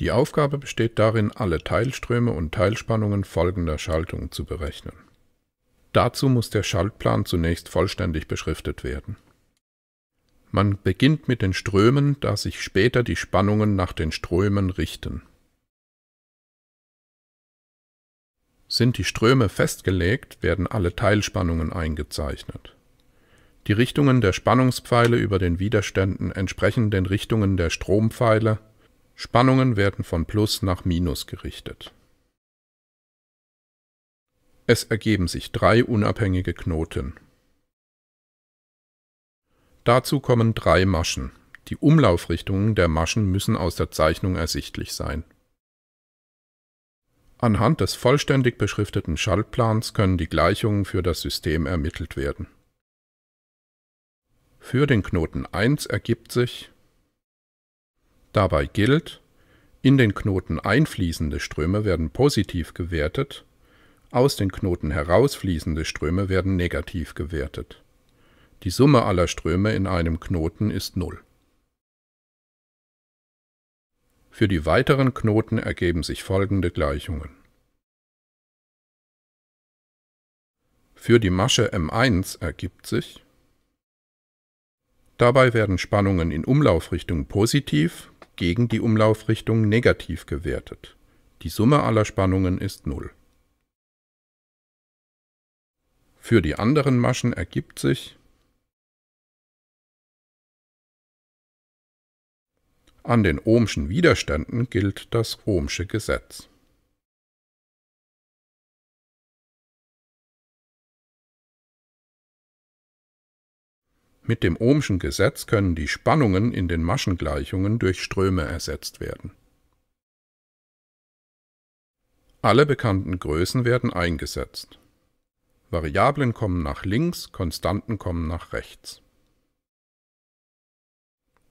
Die Aufgabe besteht darin, alle Teilströme und Teilspannungen folgender Schaltungen zu berechnen. Dazu muss der Schaltplan zunächst vollständig beschriftet werden. Man beginnt mit den Strömen, da sich später die Spannungen nach den Strömen richten. Sind die Ströme festgelegt, werden alle Teilspannungen eingezeichnet. Die Richtungen der Spannungspfeile über den Widerständen entsprechen den Richtungen der Strompfeile Spannungen werden von Plus nach Minus gerichtet. Es ergeben sich drei unabhängige Knoten. Dazu kommen drei Maschen. Die Umlaufrichtungen der Maschen müssen aus der Zeichnung ersichtlich sein. Anhand des vollständig beschrifteten Schaltplans können die Gleichungen für das System ermittelt werden. Für den Knoten 1 ergibt sich Dabei gilt, in den Knoten einfließende Ströme werden positiv gewertet, aus den Knoten herausfließende Ströme werden negativ gewertet. Die Summe aller Ströme in einem Knoten ist Null. Für die weiteren Knoten ergeben sich folgende Gleichungen. Für die Masche M1 ergibt sich Dabei werden Spannungen in Umlaufrichtung positiv gegen die Umlaufrichtung negativ gewertet. Die Summe aller Spannungen ist Null. Für die anderen Maschen ergibt sich An den ohmschen Widerständen gilt das ohmsche Gesetz. Mit dem Ohmschen Gesetz können die Spannungen in den Maschengleichungen durch Ströme ersetzt werden. Alle bekannten Größen werden eingesetzt. Variablen kommen nach links, Konstanten kommen nach rechts.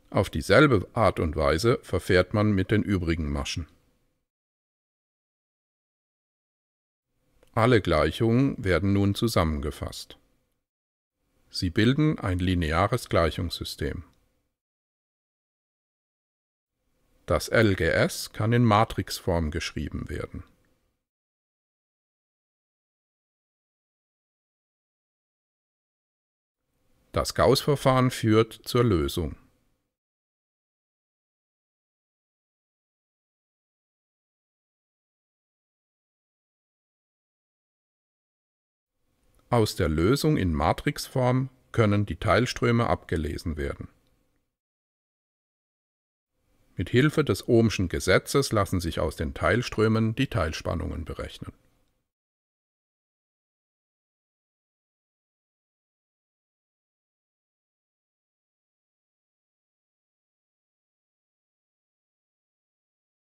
Auf dieselbe Art und Weise verfährt man mit den übrigen Maschen. Alle Gleichungen werden nun zusammengefasst. Sie bilden ein lineares Gleichungssystem. Das LGS kann in Matrixform geschrieben werden. Das gauss verfahren führt zur Lösung. Aus der Lösung in Matrixform können die Teilströme abgelesen werden. Mit Hilfe des Ohmschen Gesetzes lassen sich aus den Teilströmen die Teilspannungen berechnen